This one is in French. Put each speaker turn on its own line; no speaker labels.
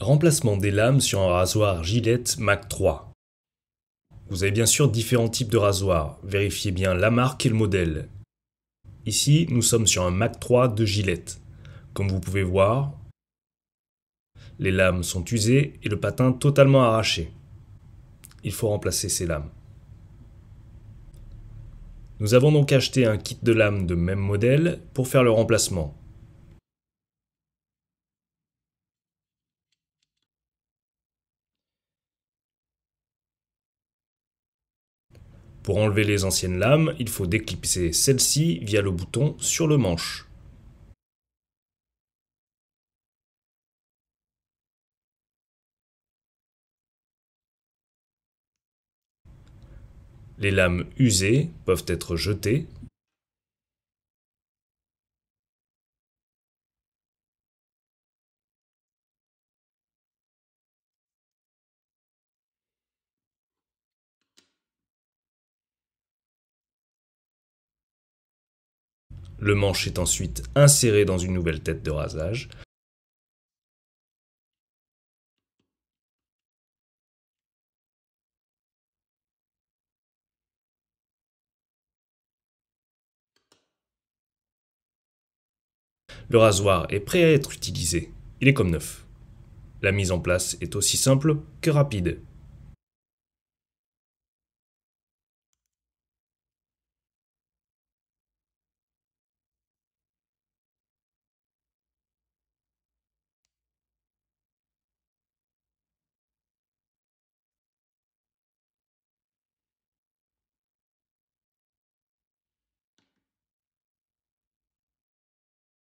Remplacement des lames sur un rasoir Gillette Mac 3. Vous avez bien sûr différents types de rasoirs, vérifiez bien la marque et le modèle. Ici, nous sommes sur un Mac 3 de Gillette. Comme vous pouvez voir, les lames sont usées et le patin totalement arraché. Il faut remplacer ces lames. Nous avons donc acheté un kit de lames de même modèle pour faire le remplacement. Pour enlever les anciennes lames, il faut déclipser celle-ci via le bouton
sur le manche.
Les lames usées peuvent être jetées
Le manche est ensuite inséré dans une nouvelle tête de rasage. Le rasoir est prêt à être utilisé, il est comme neuf.
La mise en place est aussi simple que rapide.